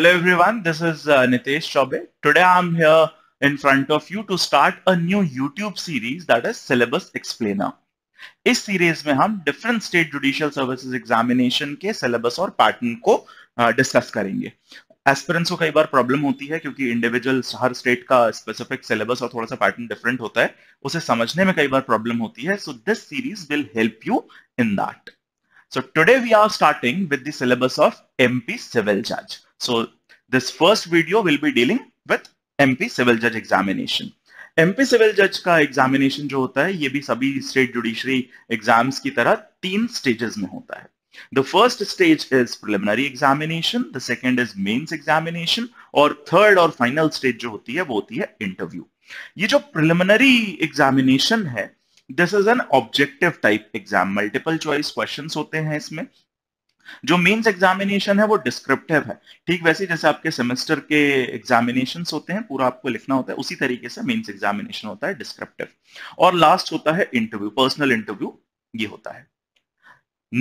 Hello everyone, this is uh, Nitesh Chaube. Today I'm here in front of you to start a new YouTube series that is Syllabus Explainer. इस series में हम different state judicial services examination के syllabus और pattern को discuss uh, करेंगे aspirants को कई बार प्रॉब्लम होती है क्योंकि इंडिविजुअल हर स्टेट का स्पेसिफिक सिलेबस और थोड़ा सा पैटर्न डिफरेंट होता है उसे समझने में कई बार प्रॉब्लम होती है so this series will help you in that so today we are starting with the syllabus of MP civil जज So this first video will be dealing with MP Civil Judge Examination. MP Civil Judge का examination जो होता है ये भी सभी state judiciary exams की तरह तीन stages में होता है The first stage is preliminary examination, the second is mains examination और third और final stage जो होती है वो होती है interview. ये जो preliminary examination है this is an objective type exam. Multiple choice questions होते हैं इसमें जो मेन्स एग्जामिनेशन है वो डिस्क्रिप्टिव है ठीक वैसे जैसे आपके सेमेस्टर के एग्जामिनेशन होते हैं पूरा आपको लिखना होता है उसी तरीके से मेन्स एग्जामिनेशन होता है डिस्क्रिप्टिव और लास्ट होता है इंटरव्यू पर्सनल इंटरव्यू ये होता है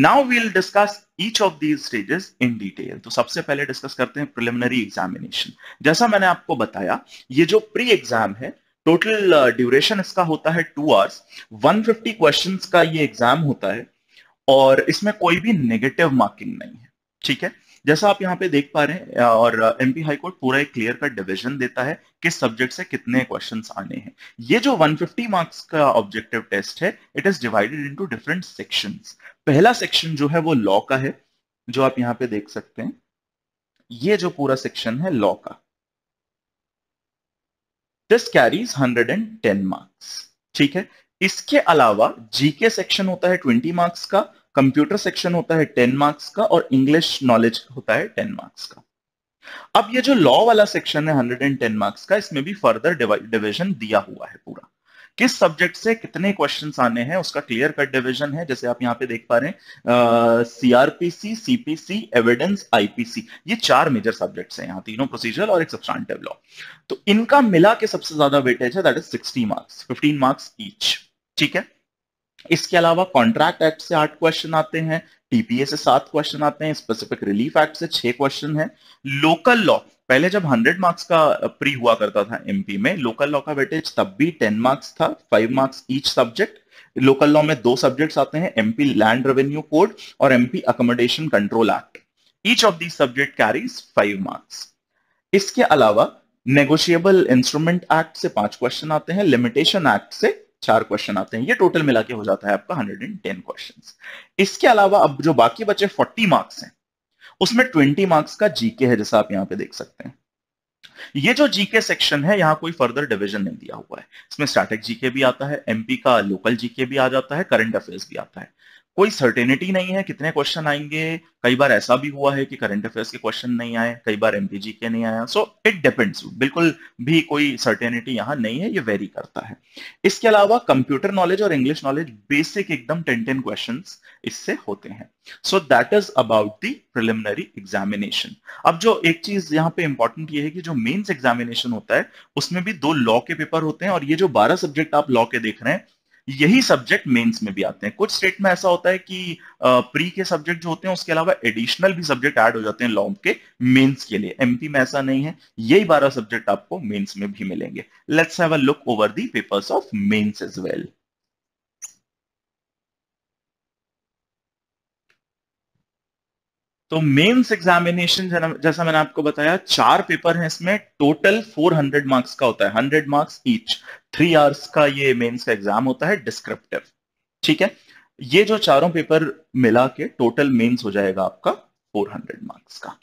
now we'll discuss each of these stages in detail तो सबसे पहले डिस्कस करते हैं प्रिलिमिनरी एग्जामिनेशन जैसा मैंने आपको बताया ये जो प्री एग्जाम है टोटल ड्यूरेशन uh, इसका होता है टू आवर्स 150 क्वेश्चंस का ये एग्जाम होता है और इसमें कोई भी नेगेटिव मार्किंग नहीं है ठीक है जैसा आप यहाँ पे देख पा रहे हैं और एमपी हाईकोर्ट पूरा एक क्लियर का डिवीजन देता है किस सब्जेक्ट से कितने क्वेश्चंस आने हैं ये जो 150 मार्क्स का ऑब्जेक्टिव टेस्ट है it is divided into different sections पहला सेक्शन जो है वो लॉ का है जो आप यहाँ पे देख सकते हैं ये जो पूरा सेक्शन है लॉ का दिस कैरीज 110 मार्क्स ठीक है इसके अलावा जीके सेक्शन होता है ट्वेंटी मार्क्स का कंप्यूटर सेक्शन होता है टेन मार्क्स का और इंग्लिश नॉलेज होता है टेन मार्क्स का अब ये जो लॉ वाला सेक्शन है 110 मार्क्स का इसमें भी फर्दर डिवीजन दिया हुआ है पूरा किस सब्जेक्ट से कितने क्वेश्चंस आने हैं उसका क्लियर कट डिवीजन है जैसे आप यहाँ पे देख पा रहे सीआरपीसी सीपीसी एविडेंस आईपीसी ये चार मेजर सब्जेक्ट्स हैं यहाँ तीनों प्रोसीजर और एक सब्सटांटिव लॉ तो इनका मिला के सबसे ज्यादा वेटेज है that is 60 marks 15 marks each ठीक है इसके अलावा कॉन्ट्रैक्ट एक्ट से आठ क्वेश्चन आते हैं टीपीए से सात क्वेश्चन आते हैं स्पेसिफिक रिलीफ एक्ट से छह क्वेश्चन है लोकल लॉ पहले जब 100 मार्क्स का प्री हुआ करता था एमपी में लोकल लॉ का वेटेज तब भी 10 मार्क्स था 5 marks each subject local law में दो सब्जेक्ट्स आते हैं एमपी लैंड रेवेन्यू कोड और MP accommodation control act each of the subject carries five marks इसके अलावा नेगोशिएबल इंस्ट्रूमेंट एक्ट से पांच क्वेश्चन आते हैं लिमिटेशन एक्ट से चार क्वेश्चन आते हैं ये टोटल मिला के हो जाता है आपका 110 क्वेश्चंस इसके अलावा अब जो बाकी बचे 40 मार्क्स हैं उसमें 20 मार्क्स का जीके है जैसा आप यहाँ पे देख सकते हैं ये जो जीके सेक्शन है यहाँ कोई फर्दर डिवीजन नहीं दिया हुआ है इसमें स्टैटिक जीके भी आता है एमपी का लोकल जीके भी आ जाता है करंट अफेयर्स भी आता है कोई सर्टेनिटी नहीं है कितने क्वेश्चन आएंगे कई बार ऐसा भी हुआ है कि करंट अफेयर्स के क्वेश्चन नहीं आए कई बार एमपीजी के नहीं आया सो इट डिपेंड्स बिल्कुल भी कोई सर्टेनिटी यहाँ नहीं है ये वेरी करता है इसके अलावा कंप्यूटर नॉलेज और इंग्लिश नॉलेज बेसिक एकदम टेन टेन क्वेश्चन इससे होते हैं so that is about the preliminary examination अब जो एक चीज यहाँ पे इंपॉर्टेंट ये है कि जो मेन्स एग्जामिनेशन होता है उसमें भी दो लॉ के पेपर होते हैं और ये जो बारह सब्जेक्ट आप लॉ के देख रहे हैं यही सब्जेक्ट मेंस में भी आते हैं कुछ स्टेट में ऐसा होता है कि प्री के सब्जेक्ट जो होते हैं उसके अलावा एडिशनल भी सब्जेक्ट ऐड हो जाते हैं लॉन्ग के मेंस के लिए एमपी में ऐसा नहीं है यही बारह सब्जेक्ट आपको मेंस में भी मिलेंगे let's have a look over the papers of mains as well तो मेंस एग्जामिनेशन जैसा मैंने आपको बताया चार पेपर हैं इसमें टोटल 400 मार्क्स का होता है 100 मार्क्स ईच थ्री आवर्स का ये मेंस का एग्जाम होता है डिस्क्रिप्टिव ठीक है ये जो चारों पेपर मिला के टोटल मेंस हो जाएगा आपका 400 मार्क्स का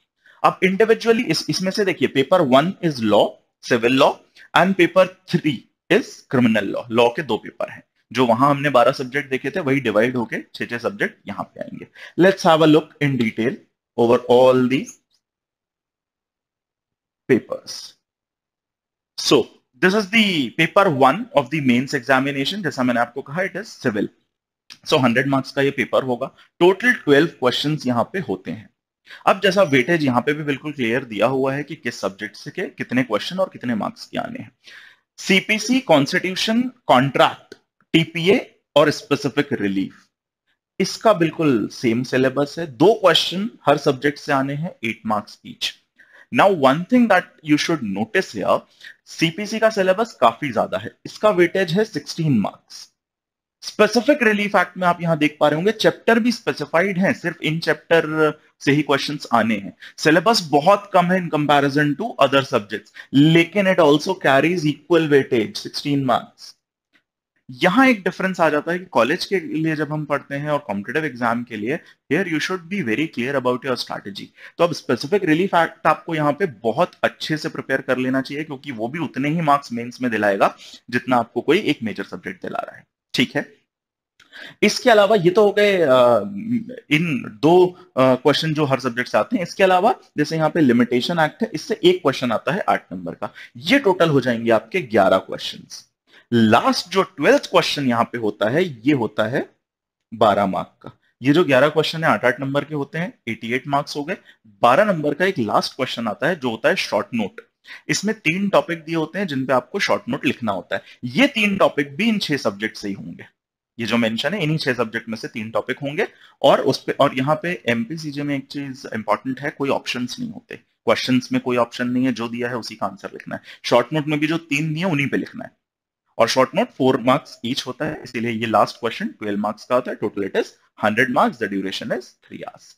अब इंडिविजुअली इस इसमें से देखिए paper one is law civil law and paper three is criminal law law के दो पेपर हैं जो वहां हमने 12 सब्जेक्ट देखे थे वही डिवाइड होके छह छह सब्जेक्ट यहां पे आएंगे let's have a look in detail over all the papers. So this is the paper one of the mains examination. जैसा मैंने आपको कहा it is civil. So 100 marks का ये paper होगा Total 12 questions यहाँ पे होते हैं अब जैसा वेटेज यहां पे भी बिल्कुल क्लियर दिया हुआ है कि किस सब्जेक्ट से के कितने क्वेश्चन और कितने मार्क्स के आने हैं सीपीसी कॉन्स्टिट्यूशन कॉन्ट्रैक्ट टीपीए और स्पेसिफिक रिलीफ इसका बिल्कुल सेम सिलेबस है दो क्वेश्चन हर सब्जेक्ट से आने हैं eight marks each now one thing that you should notice CPC का सिलेबस काफी ज्यादा है इसका वेटेज है 16 मार्क्स स्पेसिफिक रिलीफ एक्ट में आप यहां देख पा रहे होंगे चैप्टर भी स्पेसिफाइड हैं सिर्फ इन चैप्टर से ही क्वेश्चंस आने हैं सिलेबस बहुत कम है in comparison to other subjects लेकिन it also carries equal weightage 16 marks यहाँ एक डिफरेंस आ जाता है कि कॉलेज के लिए जब हम पढ़ते हैं और कॉम्पिटेटिव एग्जाम के लिए here you should be very clear about your strategy तो अब स्पेसिफिक रिलीफ एक्ट आपको यहाँ पे बहुत अच्छे से प्रिपेयर कर लेना चाहिए क्योंकि वो भी उतने ही मार्क्स मेन्स में दिलाएगा जितना आपको कोई एक मेजर सब्जेक्ट दिला रहा है ठीक है इसके अलावा ये तो हो गए इन दो क्वेश्चन जो हर सब्जेक्ट से आते हैं इसके अलावा जैसे यहाँ पे लिमिटेशन एक्ट है इससे एक क्वेश्चन आता है आठ नंबर का ये टोटल हो जाएंगे आपके ग्यारह क्वेश्चंस लास्ट जो ट्वेल्थ क्वेश्चन यहां पे होता है ये होता है बारह मार्क का ये जो ग्यारह क्वेश्चन है आठ आठ नंबर के होते हैं एटी एट मार्क्स हो गए बारह नंबर का एक लास्ट क्वेश्चन आता है जो होता है शॉर्ट नोट इसमें तीन टॉपिक दिए होते हैं जिनपे आपको शॉर्ट नोट लिखना होता है ये तीन टॉपिक भी इन छह सब्जेक्ट से ही होंगे ये जो मेंशन है इन्हीं छह सब्जेक्ट में से तीन टॉपिक होंगे और उस पे और यहाँ पे एमपीसीजे में एक चीज इंपॉर्टेंट है कोई ऑप्शंस नहीं होते क्वेश्चंस में कोई ऑप्शन नहीं है जो दिया है उसी का आंसर लिखना है शॉर्ट नोट में भी जो तीन दिए उन्हीं पे लिखना है और short note four marks each होता है इसीलिए ये लास्ट क्वेश्चन ट्वेल्व मार्क्स का होता है total it is hundred marks the duration is three hours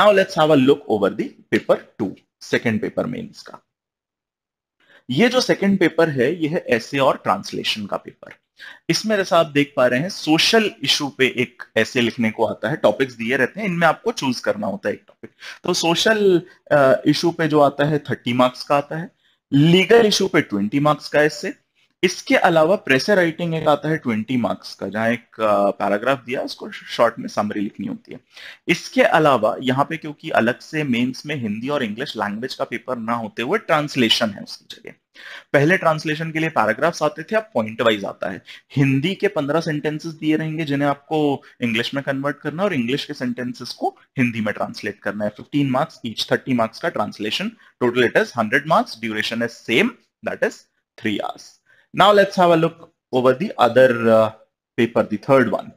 now let's have a look over the paper two second paper mains का ये जो सेकेंड पेपर है ये है ऐसे और ट्रांसलेशन का पेपर इसमें जैसा आप देख पा रहे हैं सोशल इशू पे एक ऐसे लिखने को आता है टॉपिक्स दिए रहते हैं इनमें आपको चूज करना होता है एक टॉपिक तो सोशल इशू uh, पे जो आता है थर्टी मार्क्स का आता है लीगल इशू पे ट्वेंटी मार्क्स का ऐसे इसके अलावा प्रेसर राइटिंग एक आता है ट्वेंटी मार्क्स का जहां एक पैराग्राफ दिया उसको शॉर्ट में समरी लिखनी होती है इसके अलावा यहाँ पे क्योंकि अलग से मेंस में हिंदी और इंग्लिश लैंग्वेज का पेपर ना होते हुए ट्रांसलेशन है उसकी जगह पहले ट्रांसलेशन के लिए पैराग्राफ्स आते थे अब पॉइंट वाइज आता है हिंदी के पंद्रह सेंटेंसेस दिए रहेंगे जिन्हें आपको इंग्लिश में कन्वर्ट करना और इंग्लिश के सेंटेंसेस को हिंदी में ट्रांसलेट करना है fifteen marks each thirty marks का translation total it is hundred marks duration is same that is three hours Now let's have a look over the other uh, paper, the third one.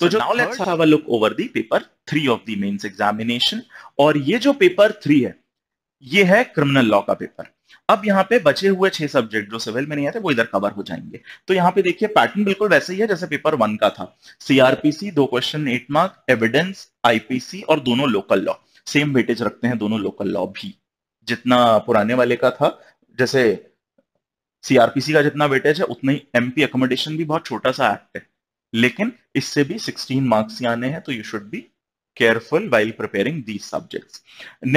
So so now let's have a look over the paper three of the mains examination. और ये जो paper three है ये है criminal law का paper. अब यहाँ पे बचे हुए छह सब्जेक्ट जो सिविल में नहीं आते वो इधर कवर हो जाएंगे तो यहाँ पे देखिए पैटर्न बिल्कुल वैसे ही है जैसे पेपर वन का था सीआरपीसी दो question eight mark evidence IPC और दोनों लोकल लॉ सेम वेटेज रखते हैं दोनों लोकल लॉ भी जितना पुराने वाले का था जैसे सीआरपीसी का जितना वेटेज है उतना ही एमपी एकोमोडेशन भी बहुत छोटा सा एक्ट है लेकिन इससे भी 16 मार्क्स आने हैं तो you should be careful while preparing these subjects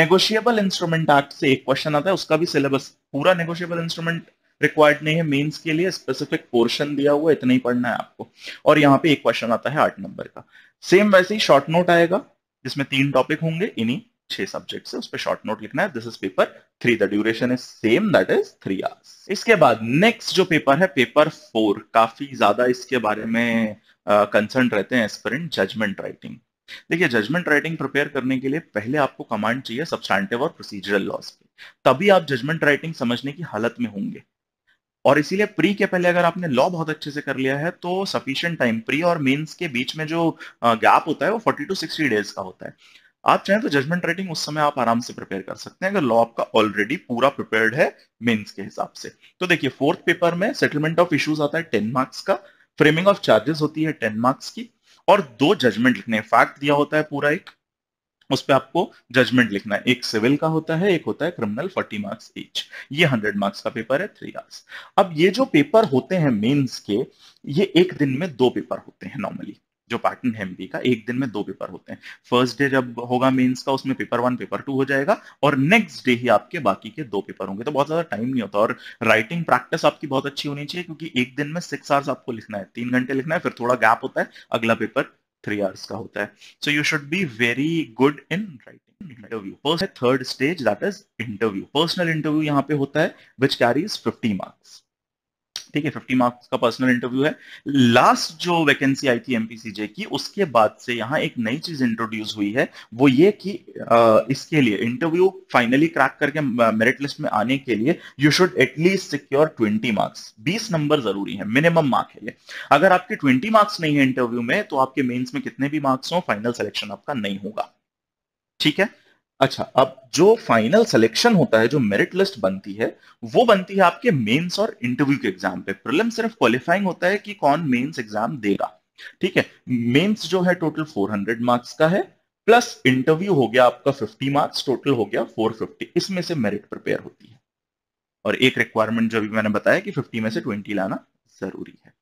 negotiable instrument act से एक क्वेश्चन आता है उसका भी सिलेबस पूरा नेगोशिएबल इंस्ट्रूमेंट रिक्वायर्ड नहीं है मेंस के लिए स्पेसिफिक पोर्शन दिया हुआ इतना ही पढ़ना है आपको और यहाँ पे एक क्वेश्चन आता है आठ नंबर का सेम वैसे ही शॉर्ट नोट आएगा जिसमें तीन टॉपिक होंगे इन्हीं छह सब्जेक्ट से उस पर शॉर्ट नोट लिखना है this is paper three the duration is same that is three hours इसके बाद नेक्स्ट जो पेपर है पेपर फोर काफी ज्यादा इसके बारे में कंसर्न uh, रहते हैं एस्पिरेंट जजमेंट राइटिंग देखिए जजमेंट राइटिंग प्रिपेयर करने के लिए पहले आपको कमांड चाहिए सब्सटैंडिव और प्रोसीजरल लॉस पे तभी आप जजमेंट राइटिंग समझने की हालत में होंगे और इसीलिए प्री के पहले अगर आपने लॉ बहुत अच्छे से कर लिया है तो सफिशियंट टाइम प्री और मेंस के बीच में जो गैप होता है वो 40 टू 60 डेज का होता है आप चाहें तो जजमेंट राइटिंग उस समय आप आराम से प्रिपेयर कर सकते हैं अगर लॉ आपका ऑलरेडी पूरा प्रिपेयर्ड है मेंस के हिसाब से तो देखिए फोर्थ पेपर में सेटलमेंट ऑफ इश्यूज आता है टेन मार्क्स का फ्रेमिंग ऑफ चार्जेस होती है टेन मार्क्स की और दो जजमेंट लिखने फैक्ट दिया होता है पूरा एक उस पर आपको जजमेंट लिखना है एक सिविल का होता है एक होता है क्रिमिनल 40 मार्क्स एच ये 100 मार्क्स का पेपर है थ्री आवर्स अब ये जो पेपर होते हैं मेंस के ये एक दिन में दो पेपर होते हैं नॉर्मली जो पैटर्न है का एक दिन में दो पेपर होते हैं फर्स्ट डे जब होगा मेंस का उसमें पेपर वन पेपर टू हो जाएगा और नेक्स्ट डे ही आपके बाकी के दो पेपर होंगे तो बहुत ज्यादा टाइम नहीं होता और राइटिंग प्रैक्टिस आपकी बहुत अच्छी होनी चाहिए क्योंकि एक दिन में सिक्स आवर्स आपको लिखना है तीन घंटे लिखना है फिर थोड़ा गैप होता है अगला पेपर थ्री आवर्स का होता है so you should be very good in writing interview first third stage that is interview personal interview यहाँ पे होता है विच कैरीज फिफ्टी मार्क्स ठीक है फिफ्टी मार्क्स का पर्सनल इंटरव्यू है लास्ट जो वैकेंसी आई थी एमपीसीजे की उसके बाद से यहाँ एक नई चीज इंट्रोड्यूस हुई है वो ये कि इसके लिए इंटरव्यू फाइनली क्रैक करके मेरिट लिस्ट में आने के लिए you should at least secure twenty marks बीस नंबर जरूरी है मिनिमम मार्क है ये अगर आपके ट्वेंटी मार्क्स नहीं है इंटरव्यू में तो आपके मेन्स में कितने भी मार्क्स हो फाइनल सिलेक्शन आपका नहीं होगा ठीक है अच्छा अब जो फाइनल सिलेक्शन होता है जो मेरिट लिस्ट बनती है वो बनती है आपके मेंस और इंटरव्यू के एग्जाम पे प्रिलिम सिर्फ क्वालिफाइंग होता है कि कौन मेंस एग्जाम देगा ठीक है मेंस जो है टोटल 400 मार्क्स का है प्लस इंटरव्यू हो गया आपका 50 मार्क्स टोटल हो गया 450 इसमें से मेरिट प्रिपेयर होती है और एक रिक्वायरमेंट जो भी मैंने बताया कि फिफ्टी में से ट्वेंटी लाना जरूरी है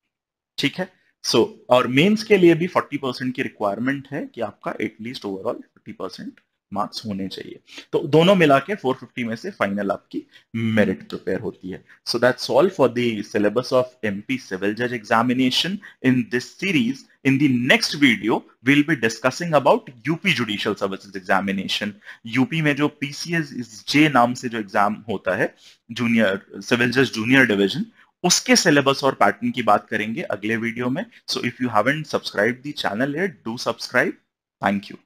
ठीक है सो so, और मेन्स के लिए भी फोर्टी परसेंट की रिक्वायरमेंट है कि आपका at least overall fifty percent marks होने चाहिए तो दोनों मिला के फोर फिफ्टी में से फाइनल आपकी मेरिट प्रिपेयर होती है so that solve for the syllabus of P civil जज examination in this series in the next video will be discussing about UP judicial services examination UP में जो PCS जे नाम से जो एग्जाम होता है जूनियर सिविल जज जूनियर डिविजन उसके सिलेबस और पैटर्न की बात करेंगे अगले वीडियो में so if you haven't subscribe the channel it do subscribe thank you